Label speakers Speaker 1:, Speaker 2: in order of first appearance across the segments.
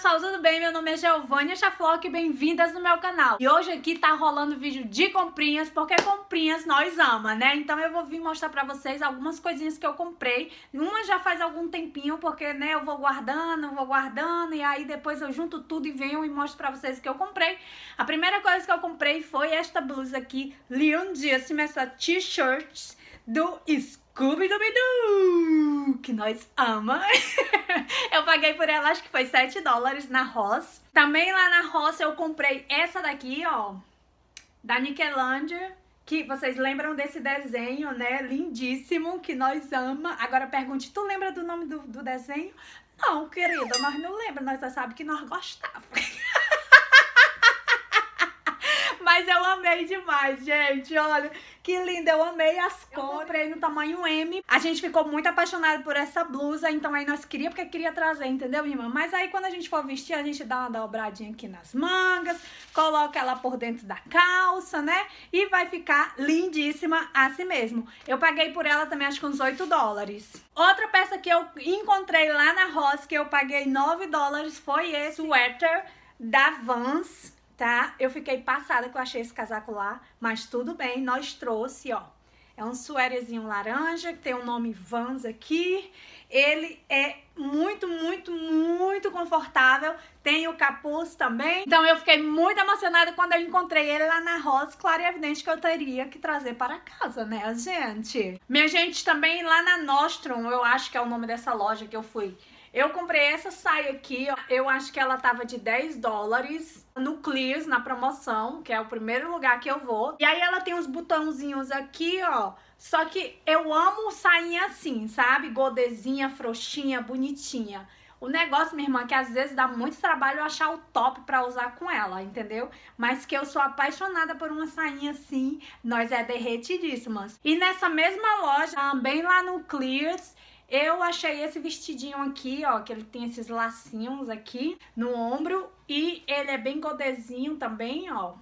Speaker 1: pessoal, tudo bem? Meu nome é Giovânia Chaflock e bem-vindas no meu canal. E hoje aqui tá rolando vídeo de comprinhas, porque comprinhas nós ama, né? Então eu vou vir mostrar pra vocês algumas coisinhas que eu comprei. Uma já faz algum tempinho, porque, né, eu vou guardando, vou guardando, e aí depois eu junto tudo e venho e mostro pra vocês o que eu comprei. A primeira coisa que eu comprei foi esta blusa aqui, Leon lindíssima, essa t-shirt do Scoop Scooby-Doo, que nós ama. eu paguei por ela, acho que foi 7 dólares na Ross. Também lá na Ross eu comprei essa daqui, ó, da Nickelandia. Que vocês lembram desse desenho, né? Lindíssimo, que nós ama. Agora pergunte, tu lembra do nome do, do desenho? Não, querida, nós não lembra, nós já sabe que nós gostávamos. Mas eu amei demais, gente. Olha, que linda. Eu amei as eu cores. Comprei no tamanho M. A gente ficou muito apaixonado por essa blusa. Então aí nós queria porque queria trazer, entendeu, irmã? Mas aí quando a gente for vestir, a gente dá uma dobradinha aqui nas mangas. Coloca ela por dentro da calça, né? E vai ficar lindíssima assim mesmo. Eu paguei por ela também acho que uns 8 dólares. Outra peça que eu encontrei lá na Ross, que eu paguei 9 dólares, foi esse sweater da Vans tá? Eu fiquei passada que eu achei esse casaco lá, mas tudo bem, nós trouxe, ó. É um suérezinho laranja, que tem o nome Vans aqui. Ele é muito, muito, muito confortável. Tem o capuz também. Então eu fiquei muito emocionada quando eu encontrei ele lá na Ross. Claro e evidente que eu teria que trazer para casa, né, gente? Minha gente, também lá na Nostrum, eu acho que é o nome dessa loja que eu fui eu comprei essa saia aqui, ó. eu acho que ela tava de 10 dólares no Clears, na promoção, que é o primeiro lugar que eu vou. E aí ela tem uns botãozinhos aqui, ó. Só que eu amo sainha assim, sabe? Godezinha, frouxinha, bonitinha. O negócio, minha irmã, é que às vezes dá muito trabalho achar o top para usar com ela, entendeu? Mas que eu sou apaixonada por uma sainha assim, nós é derretidíssimas. E nessa mesma loja, também lá no Clears, eu achei esse vestidinho aqui, ó, que ele tem esses lacinhos aqui no ombro. E ele é bem godezinho também, ó.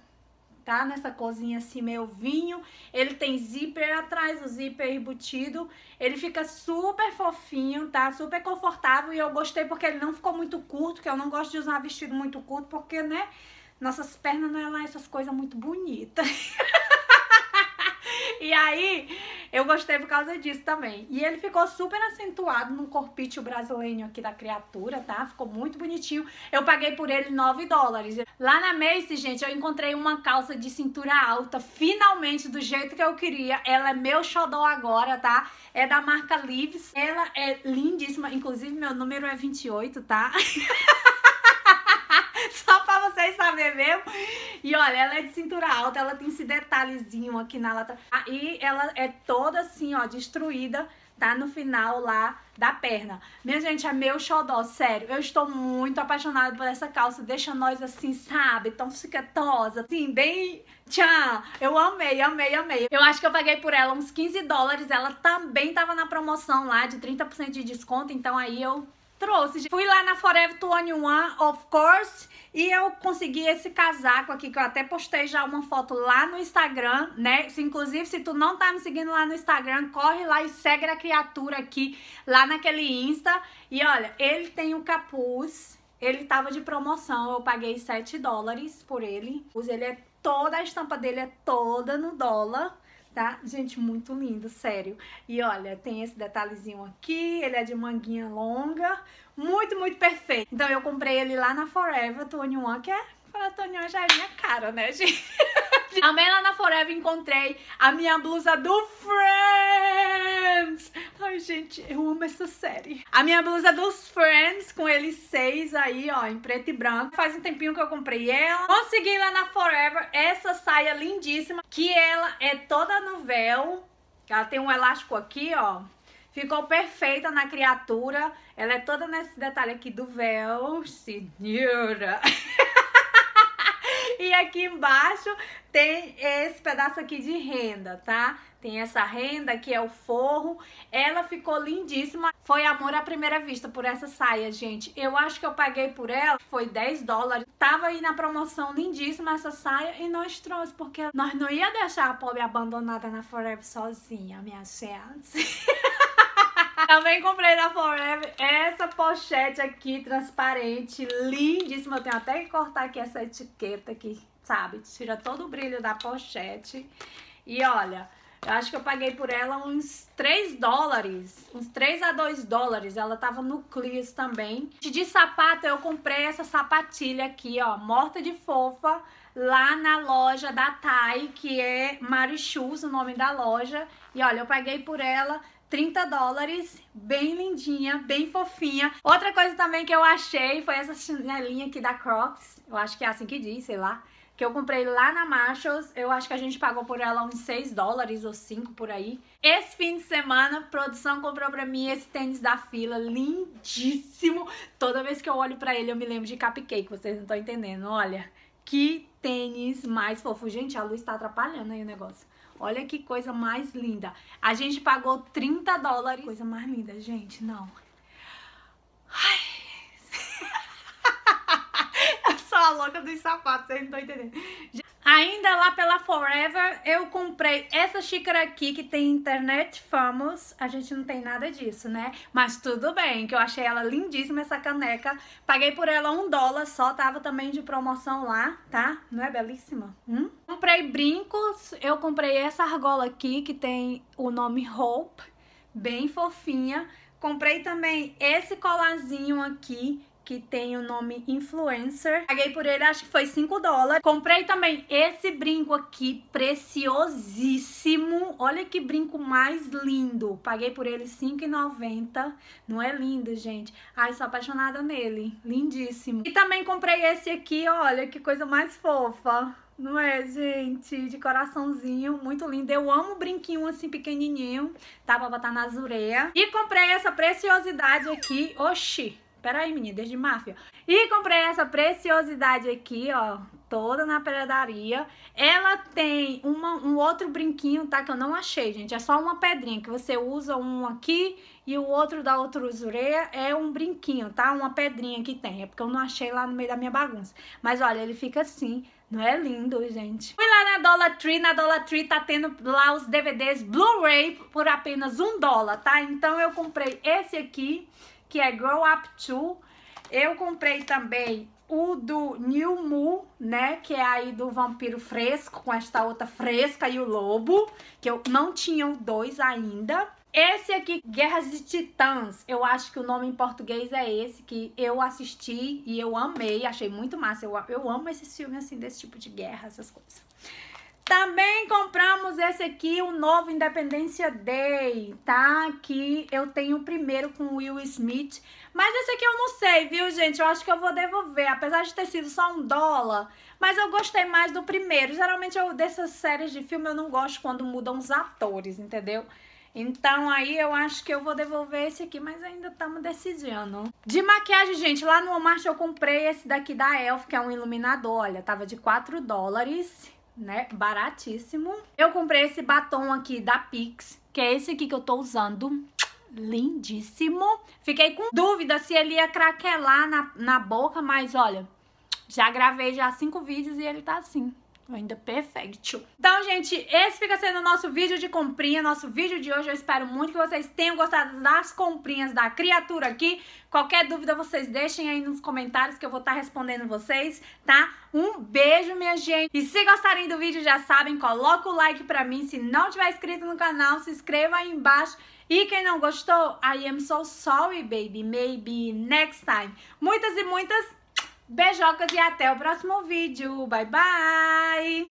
Speaker 1: Tá? Nessa cozinha assim, meio vinho. Ele tem zíper atrás, o zíper embutido. Ele fica super fofinho, tá? Super confortável. E eu gostei porque ele não ficou muito curto, que eu não gosto de usar vestido muito curto, porque, né? Nossas pernas não é lá essas coisas muito bonitas. e aí, eu gostei por causa disso também. E ele ficou super acentuado no corpite brasileiro aqui da criatura, tá? Ficou muito bonitinho. Eu paguei por ele 9 dólares. Lá na Macy, gente, eu encontrei uma calça de cintura alta, finalmente do jeito que eu queria. Ela é meu xodó agora, tá? É da marca Leaves. Ela é lindíssima, inclusive meu número é 28, tá? só pra vocês saberem mesmo. E olha, ela é de cintura alta, ela tem esse detalhezinho aqui na lata. Ah, e ela é toda assim, ó, destruída tá no final lá da perna. Minha gente, é meu xodó, sério. Eu estou muito apaixonada por essa calça. Deixa nós assim, sabe? Tão cicatosa, assim, bem... Tchan! Eu amei, amei, amei. Eu acho que eu paguei por ela uns 15 dólares. Ela também tava na promoção lá de 30% de desconto. Então aí eu Trouxe. Fui lá na Forever 21, of course, e eu consegui esse casaco aqui, que eu até postei já uma foto lá no Instagram, né? Se, inclusive, se tu não tá me seguindo lá no Instagram, corre lá e segue a criatura aqui, lá naquele Insta. E olha, ele tem o capuz, ele tava de promoção, eu paguei 7 dólares por ele. Ele é toda a estampa dele é toda no dólar tá? Gente, muito lindo, sério. E olha, tem esse detalhezinho aqui, ele é de manguinha longa, muito, muito perfeito. Então eu comprei ele lá na Forever 21, que é... Tony 21 já é minha cara, né, gente? Amei lá na Forever, encontrei a minha blusa do Friends. Ai, gente, eu amo essa série. A minha blusa dos Friends, com eles seis aí, ó, em preto e branco. Faz um tempinho que eu comprei ela. Consegui lá na Forever essa saia lindíssima, que ela é toda no véu. Ela tem um elástico aqui, ó. Ficou perfeita na criatura. Ela é toda nesse detalhe aqui do véu. Senhora! aqui embaixo tem esse pedaço aqui de renda, tá? Tem essa renda que é o forro. Ela ficou lindíssima. Foi amor à primeira vista por essa saia, gente. Eu acho que eu paguei por ela, foi 10 dólares. Tava aí na promoção lindíssima essa saia e nós trouxemos porque nós não ia deixar a pobre abandonada na Forever sozinha, minha gente. Também comprei da Forever essa pochete aqui, transparente, lindíssima. Eu tenho até que cortar aqui essa etiqueta aqui sabe, tira todo o brilho da pochete. E olha, eu acho que eu paguei por ela uns 3 dólares, uns 3 a 2 dólares. Ela tava no Clears também. De sapato, eu comprei essa sapatilha aqui, ó, morta de fofa, lá na loja da Thai, que é Marichus, o nome da loja. E olha, eu paguei por ela 30 dólares, bem lindinha, bem fofinha. Outra coisa também que eu achei foi essa chinelinha aqui da Crocs, eu acho que é assim que diz, sei lá, que eu comprei lá na Marshalls, eu acho que a gente pagou por ela uns 6 dólares ou 5 por aí. Esse fim de semana, produção comprou pra mim esse tênis da fila, lindíssimo. Toda vez que eu olho pra ele eu me lembro de cupcake, vocês não estão entendendo, olha... Que tênis mais fofo. Gente, a luz tá atrapalhando aí o negócio. Olha que coisa mais linda. A gente pagou 30 dólares. Coisa mais linda, gente, não. Ai. Eu sou a louca dos sapatos, vocês não estão entendendo. Ainda lá pela Forever, eu comprei essa xícara aqui que tem Internet Famous. A gente não tem nada disso, né? Mas tudo bem, que eu achei ela lindíssima, essa caneca. Paguei por ela um dólar só, tava também de promoção lá, tá? Não é belíssima? Hum? Comprei brincos, eu comprei essa argola aqui que tem o nome Hope, bem fofinha. Comprei também esse colazinho aqui, que tem o nome Influencer. Paguei por ele, acho que foi 5 dólares. Comprei também esse brinco aqui, preciosíssimo. Olha que brinco mais lindo. Paguei por ele 5,90. Não é lindo, gente? Ai, sou apaixonada nele. Lindíssimo. E também comprei esse aqui, olha que coisa mais fofa. Não é, gente? De coraçãozinho, muito lindo. Eu amo brinquinho assim pequenininho, tá? Pra botar na azureia. E comprei essa preciosidade aqui, oxi, Pera aí menina, desde máfia. E comprei essa preciosidade aqui, ó. Toda na pedraria. Ela tem uma, um outro brinquinho, tá? Que eu não achei, gente. É só uma pedrinha que você usa um aqui e o outro da outra usureia. É um brinquinho, tá? Uma pedrinha que tem. É porque eu não achei lá no meio da minha bagunça. Mas olha, ele fica assim. Não é lindo, gente? Fui lá na Dollar Tree, na Dollar Tree tá tendo lá os DVDs Blu-ray por apenas um dólar, tá? Então eu comprei esse aqui que é Grow Up 2. Eu comprei também o do New Mu, né? Que é aí do vampiro fresco, com esta outra fresca e o lobo, que eu não tinha dois ainda. Esse aqui, Guerras de Titãs, eu acho que o nome em português é esse, que eu assisti e eu amei, achei muito massa. Eu, eu amo esses filmes assim, desse tipo de guerra, essas coisas. Também compramos esse aqui, o novo Independência Day, tá? Que eu tenho o primeiro com Will Smith. Mas esse aqui eu não sei, viu, gente? Eu acho que eu vou devolver, apesar de ter sido só um dólar. Mas eu gostei mais do primeiro. Geralmente, eu, dessas séries de filme, eu não gosto quando mudam os atores, entendeu? Então aí eu acho que eu vou devolver esse aqui, mas ainda estamos decidindo. De maquiagem, gente, lá no Walmart eu comprei esse daqui da Elf, que é um iluminador, olha, tava de 4 dólares né? Baratíssimo. Eu comprei esse batom aqui da Pix, que é esse aqui que eu tô usando. Lindíssimo. Fiquei com dúvida se ele ia craquelar na, na boca, mas olha, já gravei já cinco vídeos e ele tá assim. Ainda perfeito. Então, gente, esse fica sendo o nosso vídeo de comprinha, nosso vídeo de hoje. Eu espero muito que vocês tenham gostado das comprinhas da criatura aqui. Qualquer dúvida, vocês deixem aí nos comentários que eu vou estar tá respondendo vocês, tá? Um beijo, minha gente. E se gostarem do vídeo, já sabem, coloca o like pra mim. Se não tiver inscrito no canal, se inscreva aí embaixo. E quem não gostou, I am so sorry, baby. Maybe next time. Muitas e muitas Beijocas e até o próximo vídeo. Bye, bye!